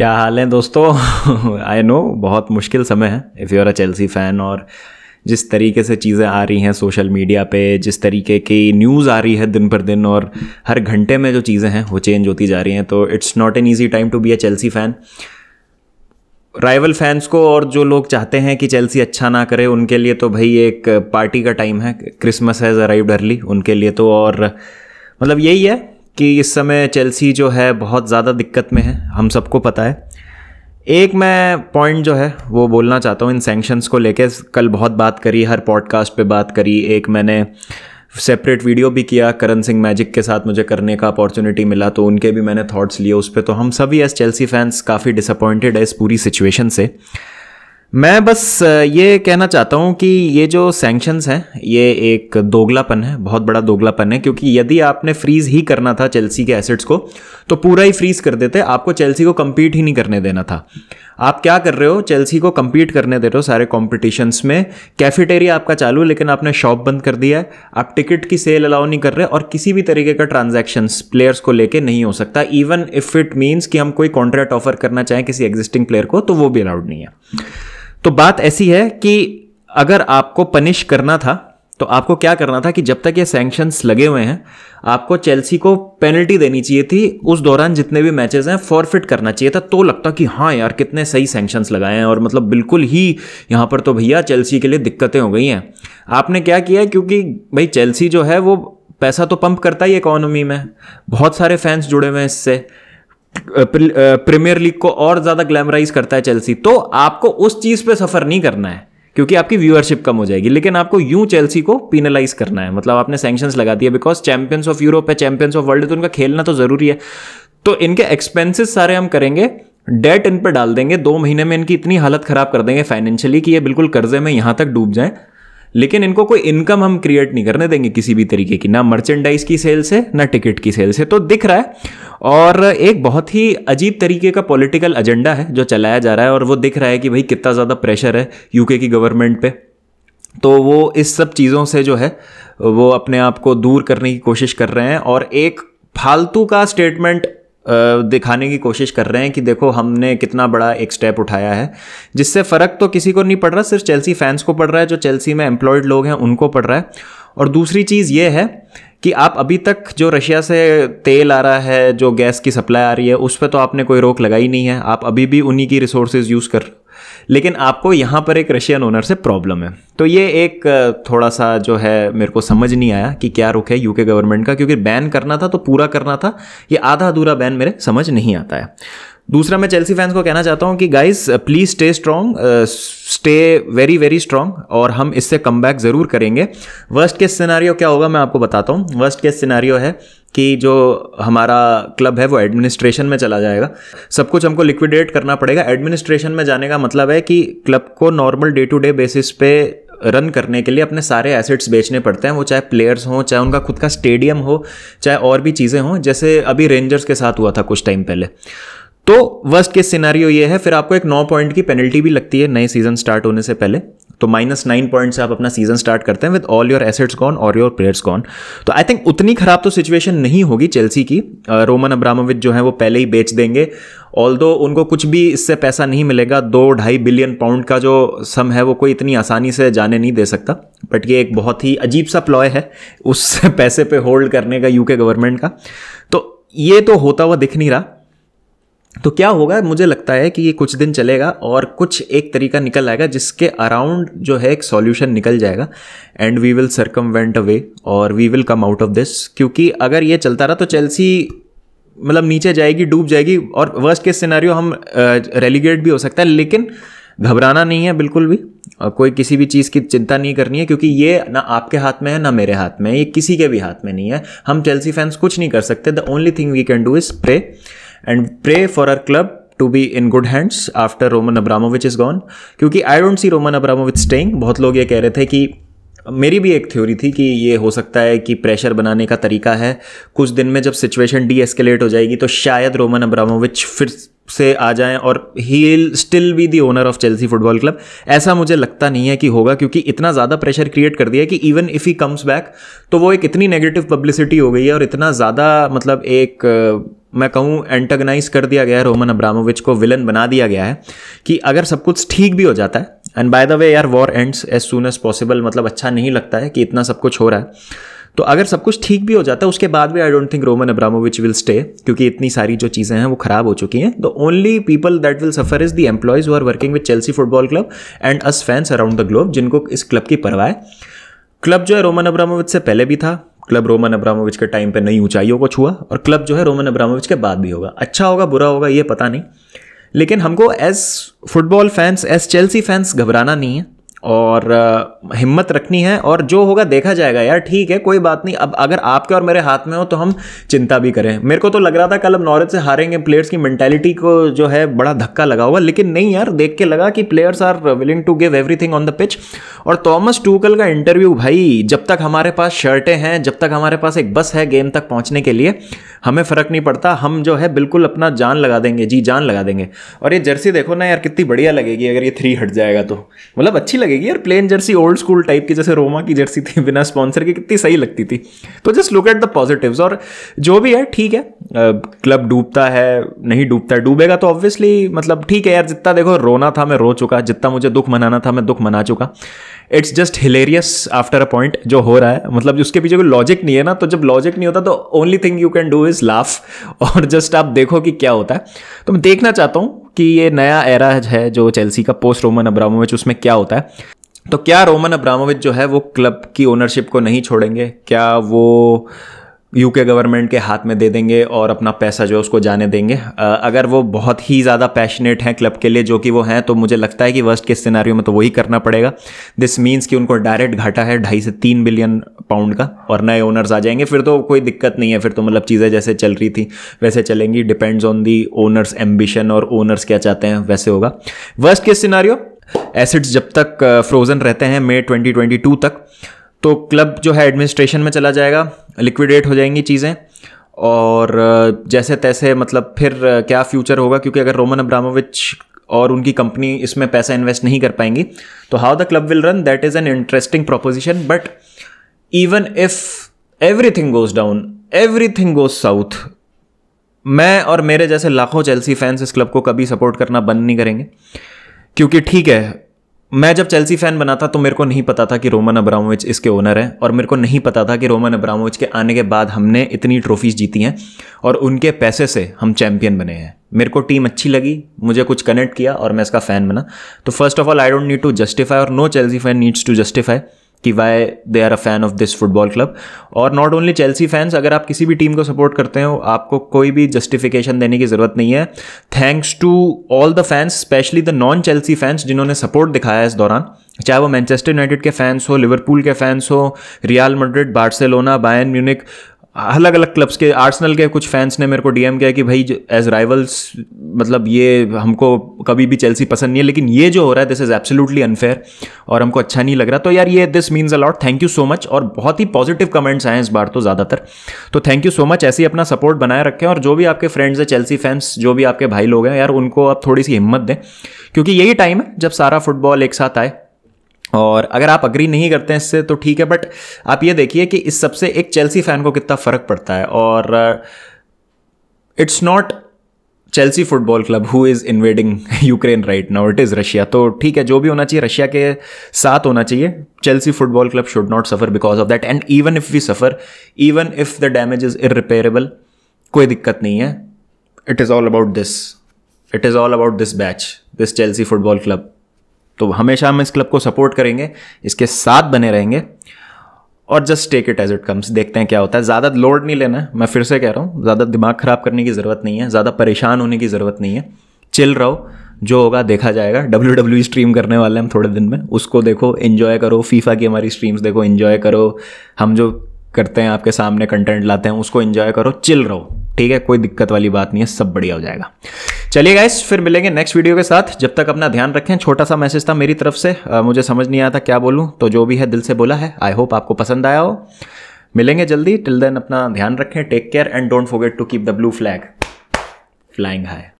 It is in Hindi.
क्या हाल है दोस्तों आई नो बहुत मुश्किल समय है if you are a Chelsea fan और जिस तरीके से चीज़ें आ रही हैं सोशल मीडिया पे जिस तरीके की न्यूज़ आ रही है दिन पर दिन और हर घंटे में जो चीज़ें हैं वो चेंज होती जा रही हैं तो it's not an easy time to be a Chelsea fan rival fans को और जो लोग चाहते हैं कि चेल्सी अच्छा ना करे उनके लिए तो भाई एक पार्टी का टाइम है क्रिसमस हैज़ अराइव अर्ली उनके लिए तो और मतलब यही है कि इस समय चेल्सी जो है बहुत ज़्यादा दिक्कत में है हम सबको पता है एक मैं पॉइंट जो है वो बोलना चाहता हूँ इन सेंक्शंस को लेके कल बहुत बात करी हर पॉडकास्ट पे बात करी एक मैंने सेपरेट वीडियो भी किया करण सिंह मैजिक के साथ मुझे करने का अपॉर्चुनिटी मिला तो उनके भी मैंने थॉट्स लिए उस पर तो हम सभी एस चेल्सी फैंस काफ़ी डिसअपॉइंटेड है इस पूरी सिचुएशन से मैं बस ये कहना चाहता हूँ कि ये जो सैंक्शंस हैं ये एक दोगलापन है बहुत बड़ा दोगलापन है क्योंकि यदि आपने फ्रीज ही करना था चेल्सी के एसेट्स को तो पूरा ही फ्रीज कर देते आपको चेल्सी को कम्पीट ही नहीं करने देना था आप क्या कर रहे हो चेल्सी को कम्पीट करने दे रहे हो सारे कॉम्पिटिशन्स में कैफेटेरिया आपका चालू लेकिन आपने शॉप बंद कर दिया है आप टिकट की सेल अलाउ नहीं कर रहे और किसी भी तरीके का ट्रांजेक्शन्स प्लेयर्स को लेके नहीं हो सकता इवन इफ इट मीन्स कि हम कोई कॉन्ट्रैक्ट ऑफर करना चाहें किसी एग्जिस्टिंग प्लेयर को तो वो भी अलाउड नहीं है तो बात ऐसी है कि अगर आपको पनिश करना था तो आपको क्या करना था कि जब तक ये सैंक्शंस लगे हुए हैं आपको चेल्सी को पेनल्टी देनी चाहिए थी उस दौरान जितने भी मैचेस हैं फॉरफिट करना चाहिए था तो लगता कि हाँ यार कितने सही सैंक्शंस लगाए हैं और मतलब बिल्कुल ही यहाँ पर तो भैया चेल्सी के लिए दिक्कतें हो गई हैं आपने क्या किया क्योंकि भाई चेल्सी जो है वो पैसा तो पंप करता ही इकोनॉमी में बहुत सारे फैंस जुड़े हुए हैं इससे प्रीमियर लीग को और ज़्यादा ग्लैमराइज करता है चेल्सी तो आपको उस चीज़ पे सफ़र नहीं करना है क्योंकि आपकी व्यूअरशिप कम हो जाएगी लेकिन आपको यूं चेल्सी को पिनलाइज करना है मतलब आपने सैक्शन लगा दिया बिकॉज चैंपियंस ऑफ यूरोप है चैंपियंस ऑफ वर्ल्ड तो उनका खेलना तो ज़रूरी है तो इनके एक्सपेंसिस सारे हम करेंगे डेट इन पर डाल देंगे दो महीने में इनकी इतनी हालत ख़राब कर देंगे फाइनेंशियली कि ये बिल्कुल कर्जे में यहां तक डूब जाएं लेकिन इनको कोई इनकम हम क्रिएट नहीं करने देंगे किसी भी तरीके की ना मर्चेंडाइज की सेल से ना टिकट की सेल से तो दिख रहा है और एक बहुत ही अजीब तरीके का पॉलिटिकल एजेंडा है जो चलाया जा रहा है और वो दिख रहा है कि भाई कितना ज़्यादा प्रेशर है यूके की गवर्नमेंट पे तो वो इस सब चीज़ों से जो है वो अपने आप को दूर करने की कोशिश कर रहे हैं और एक फालतू का स्टेटमेंट दिखाने की कोशिश कर रहे हैं कि देखो हमने कितना बड़ा एक स्टेप उठाया है जिससे फ़र्क तो किसी को नहीं पड़ रहा सिर्फ चेल्सी फैंस को पड़ रहा है जो चेल्सी में एम्प्लॉयड लोग हैं उनको पड़ रहा है और दूसरी चीज़ ये है कि आप अभी तक जो रशिया से तेल आ रहा है जो गैस की सप्लाई आ रही है उस पर तो आपने कोई रोक लगाई नहीं है आप अभी भी उन्हीं की रिसोर्सेज यूज़ कर लेकिन आपको यहाँ पर एक रशियन ओनर से प्रॉब्लम है तो ये एक थोड़ा सा जो है मेरे को समझ नहीं आया कि क्या रुख है यूके गवर्नमेंट का क्योंकि बैन करना था तो पूरा करना था ये आधा अधूरा बैन मेरे समझ नहीं आता है दूसरा मैं चेल्सी फैंस को कहना चाहता हूँ कि guys please stay strong stay very very strong और हम इससे कम ज़रूर करेंगे वर्स्ट केस सिनारियो क्या होगा मैं आपको बताता हूँ वर्स्ट केस सिनारियो है कि जो हमारा क्लब है वो एडमिनिस्ट्रेशन में चला जाएगा सब कुछ हमको लिक्विडेट करना पड़ेगा एडमिनिस्ट्रेशन में जाने का मतलब है कि क्लब को normal day to day basis पे रन करने के लिए अपने सारे एसेट्स बेचने पड़ते हैं वो चाहे प्लेयर्स हों चाहे उनका खुद का स्टेडियम हो चाहे और भी चीज़ें हों जैसे अभी रेंजर्स के साथ हुआ था कुछ टाइम पहले तो वर्स्ट केस सिनारियो ये है फिर आपको एक नौ पॉइंट की पेनल्टी भी लगती है नए सीजन स्टार्ट होने से पहले तो माइनस नाइन पॉइंट से आप अपना सीजन स्टार्ट करते हैं with all your assets gone और योर प्लेयर्स गॉन तो आई थिंक उतनी खराब तो सिचुएशन नहीं होगी चेल्सी की रोमन अब्रामोविच जो है वो पहले ही बेच देंगे ऑल उनको कुछ भी इससे पैसा नहीं मिलेगा दो ढाई बिलियन पाउंड का जो सम है वो कोई इतनी आसानी से जाने नहीं दे सकता बट ये एक बहुत ही अजीब सा प्लॉय है उस पैसे पे होल्ड करने का यूके गवर्नमेंट का तो ये तो होता हुआ दिख नहीं रहा तो क्या होगा मुझे लगता है कि ये कुछ दिन चलेगा और कुछ एक तरीका निकल आएगा जिसके अराउंड जो है एक सॉल्यूशन निकल जाएगा and we will circumvent away और we will come out of this क्योंकि अगर ये चलता रहा तो चेल्सी मतलब नीचे जाएगी डूब जाएगी और वर्स्ट केस सिनेरियो हम रेलीगेट भी हो सकता है लेकिन घबराना नहीं है बिल्कुल भी और कोई किसी भी चीज़ की चिंता नहीं करनी है क्योंकि ये ना आपके हाथ में है ना मेरे हाथ में है ये किसी के भी हाथ में नहीं है हम चेल्सी फैंस कुछ नहीं कर सकते the only thing we can do is pray and pray for our club to be in good hands after Roman Abramovich is gone क्योंकि I don't see Roman Abramovich staying बहुत लोग ये कह रहे थे कि मेरी भी एक थ्योरी थी कि ये हो सकता है कि प्रेशर बनाने का तरीका है कुछ दिन में जब सिचुएशन डी एस्केलेट हो जाएगी तो शायद रोमन अब्रामोविच फिर से आ जाए और he still be the owner of Chelsea football club ऐसा मुझे लगता नहीं है कि होगा क्योंकि इतना ज़्यादा प्रेशर क्रिएट कर दिया कि even if he comes back तो वो एक इतनी नेगेटिव पब्लिसिटी हो गई है और इतना ज़्यादा मतलब एक मैं कहूँ एंटेगनाइज कर दिया गया है रोमन अब्रामोविच को विलन बना दिया गया है कि अगर सब कुछ ठीक भी हो जाता है एंड बाय द वे यार war ends as soon as possible मतलब अच्छा नहीं लगता है कि इतना सब कुछ हो रहा है तो अगर सब कुछ ठीक भी हो जाता है उसके बाद भी I don't think Roman Abramovich will stay क्योंकि इतनी सारी जो चीज़ें हैं वो खराब हो चुकी हैं the only people that will suffer is the employees who are working with Chelsea football club and us fans around the globe जिनको इस क्लब की परवाह है क्लब जो है रोमन अब्रामोविच से पहले भी था क्लब रोमन अब्रामोविच के टाइम पे नई ऊंचाइयों को छुआ और क्लब जो है रोमन अब्रामोविच के बाद भी होगा अच्छा होगा बुरा होगा ये पता नहीं लेकिन हमको as football fans as Chelsea fans घबराना नहीं है और हिम्मत रखनी है और जो होगा देखा जाएगा यार ठीक है कोई बात नहीं अब अगर आपके और मेरे हाथ में हो तो हम चिंता भी करें मेरे को तो लग रहा था कल अब नॉर्थ से हारेंगे प्लेयर्स की मैंटेलिटी को जो है बड़ा धक्का लगा हुआ लेकिन नहीं यार देख के लगा कि players are willing to give every on the pitch और थॉमस टूकल का इंटरव्यू भाई जब तक हमारे पास शर्टें हैं जब तक हमारे पास एक बस है गेम तक पहुँचने के लिए हमें फ़र्क नहीं पड़ता हम जो है बिल्कुल अपना जान लगा देंगे जी जान लगा देंगे और ये जर्सी देखो ना यार कितनी बढ़िया लगेगी अगर ये थ्री हट जाएगा तो मतलब अच्छी लगेगी लगेगी यार plain jersey old school type की जैसे रोमा की जर्सी थी बिना स्पॉन्सर की कितनी सही लगती थी तो just look at the positive और जो भी है ठीक है क्लब डूबता है नहीं डूबता है डूबेगा तो ऑब्वियसली मतलब ठीक है यार जितना देखो रोना था मैं रो चुका जितना मुझे दुख मनाना था मैं दुख मना चुका it's just hilarious after a point जो हो रहा है मतलब उसके पीछे कोई लॉजिक नहीं है ना तो जब लॉजिक नहीं होता तो only thing you can do is laugh और जस्ट आप देखो कि क्या होता है तो मैं देखना चाहता हूँ कि ये नया एरा है जो चेल्सी का पोस्ट रोमन अब्रामोविच उसमें क्या होता है तो क्या रोमन अब्रामोविच जो है वो क्लब की ओनरशिप को नहीं छोड़ेंगे क्या वो यूके गवर्नमेंट के हाथ में दे देंगे और अपना पैसा जो है उसको जाने देंगे अगर वो बहुत ही ज़्यादा पैशनेट हैं क्लब के लिए जो कि वो हैं तो मुझे लगता है कि वर्स्ट के सिनारियों में तो वही करना पड़ेगा दिस मीन्स कि उनको डायरेक्ट घाटा है ढाई से तीन बिलियन पाउंड का और नए ओनर्स आ जाएंगे फिर तो कोई दिक्कत नहीं है फिर तो मतलब चीज़ें जैसे चल रही थी वैसे चलेंगी depends on the owners ambition और ओनर्स क्या चाहते हैं वैसे होगा वर्स्ट के सिनारियो एसिड्स जब तक फ्रोजन रहते हैं मे 2022 तक तो क्लब जो है एडमिनिस्ट्रेशन में चला जाएगा लिक्विडेट हो जाएंगी चीज़ें और जैसे तैसे मतलब फिर क्या फ्यूचर होगा क्योंकि अगर रोमन अब्रामोविच और उनकी कंपनी इसमें पैसा इन्वेस्ट नहीं कर पाएंगी तो how the club will run that is an interesting proposition but even if everything goes down every thing goes south मैं और मेरे जैसे लाखों चेल्सी फैंस इस क्लब को कभी सपोर्ट करना बंद नहीं करेंगे क्योंकि ठीक है मैं जब चेल्सी फैन बना था तो मेरे को नहीं पता था कि रोमन अब्रामोविच इसके ओनर हैं और मेरे को नहीं पता था कि रोमन अब्रामोविच के आने के बाद हमने इतनी ट्रॉफीज़ जीती हैं और उनके पैसे से हम चैंपियन बने हैं मेरे को टीम अच्छी लगी मुझे कुछ कनेक्ट किया और मैं इसका फ़ैन बना तो first of all I don't need to justify और no Chelsea fan needs to justify कि why they are a fan of this football club और नॉट ओनली चेल्सी फैंस अगर आप किसी भी टीम को सपोर्ट करते हो आपको कोई भी जस्टिफिकेशन देने की ज़रूरत नहीं है thanks to all the fans specially the non Chelsea fans जिन्होंने सपोर्ट दिखाया इस दौरान चाहे वो मैनचेस्टर यूनाइटेड के फैंस हो लिवरपूल के फैंस हो Real Madrid Barcelona Bayern Munich अलग अलग क्लब्स के आर्सनल के कुछ फैंस ने मेरे को डीएम किया कि भाई एज राइवल्स मतलब ये हमको कभी भी चेल्सी पसंद नहीं है लेकिन ये जो हो रहा है दिस इज़ एब्सोल्युटली अनफेयर और हमको अच्छा नहीं लग रहा तो यार ये this means a lot thank you so much और बहुत ही पॉजिटिव कमेंट्स आए हैं इस बार तो ज़्यादातर तो थैंक यू सो मच ऐसे ही अपना सपोर्ट बनाए रखें और जो भी आपके फ्रेंड्स हैं चेल्सी फैंस जो भी आपके भाई लोग हैं यार उनको आप थोड़ी सी हिम्मत दें क्योंकि यही टाइम है जब सारा फुटबॉल एक साथ आए और अगर आप अग्री नहीं करते हैं इससे तो ठीक है बट आप ये देखिए कि इस सबसे एक चेल्सी फैन को कितना फ़र्क पड़ता है और it's uh, not Chelsea football club who is invading Ukraine right now it is Russia तो ठीक है जो भी होना चाहिए रशिया के साथ होना चाहिए Chelsea football club should not suffer because of that and even if we suffer even if the damage is irreparable कोई दिक्कत नहीं है it is all about this it is all about this badge this Chelsea football club तो हमेशा हम इस क्लब को सपोर्ट करेंगे इसके साथ बने रहेंगे और just take it as it comes देखते हैं क्या होता है ज़्यादा लोड नहीं लेना है मैं फिर से कह रहा हूँ ज़्यादा दिमाग ख़राब करने की ज़रूरत नहीं है ज़्यादा परेशान होने की ज़रूरत नहीं है चिल रहो जो होगा देखा जाएगा डब्ल्यू डब्ल्यू स्ट्रीम करने वाले हम थोड़े दिन में उसको देखो इन्जॉय करो फीफा की हमारी स्ट्रीम्स देखो इन्जॉय करो हम जो करते हैं आपके सामने कंटेंट लाते हैं उसको इन्जॉय करो चिल रहो ठीक है कोई दिक्कत वाली बात नहीं है सब बढ़िया हो जाएगा चलिए गाइस फिर मिलेंगे नेक्स्ट वीडियो के साथ जब तक अपना ध्यान रखें छोटा सा मैसेज था मेरी तरफ से आ, मुझे समझ नहीं आया था क्या बोलूँ तो जो भी है दिल से बोला है आई होप आपको पसंद आया हो मिलेंगे जल्दी टिल देन अपना ध्यान रखें take care and don't forget to keep the blue flag flying high